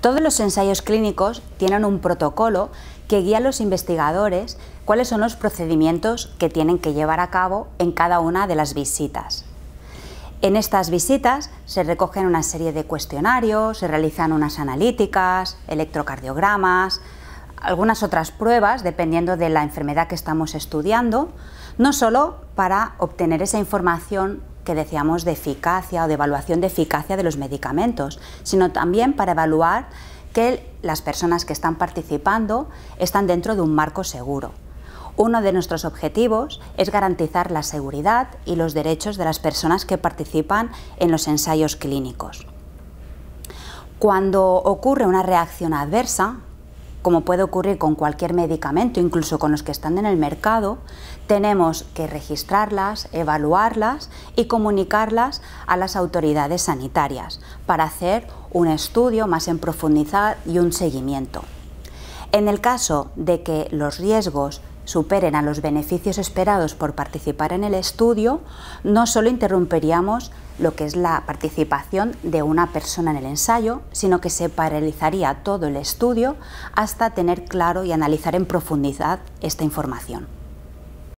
Todos los ensayos clínicos tienen un protocolo que guía a los investigadores cuáles son los procedimientos que tienen que llevar a cabo en cada una de las visitas. En estas visitas se recogen una serie de cuestionarios, se realizan unas analíticas, electrocardiogramas, algunas otras pruebas dependiendo de la enfermedad que estamos estudiando, no solo para obtener esa información que decíamos de eficacia o de evaluación de eficacia de los medicamentos, sino también para evaluar que las personas que están participando están dentro de un marco seguro. Uno de nuestros objetivos es garantizar la seguridad y los derechos de las personas que participan en los ensayos clínicos. Cuando ocurre una reacción adversa, como puede ocurrir con cualquier medicamento, incluso con los que están en el mercado, tenemos que registrarlas, evaluarlas y comunicarlas a las autoridades sanitarias para hacer un estudio más en profundidad y un seguimiento. En el caso de que los riesgos superen a los beneficios esperados por participar en el estudio, no solo interrumpiríamos lo que es la participación de una persona en el ensayo, sino que se paralizaría todo el estudio hasta tener claro y analizar en profundidad esta información.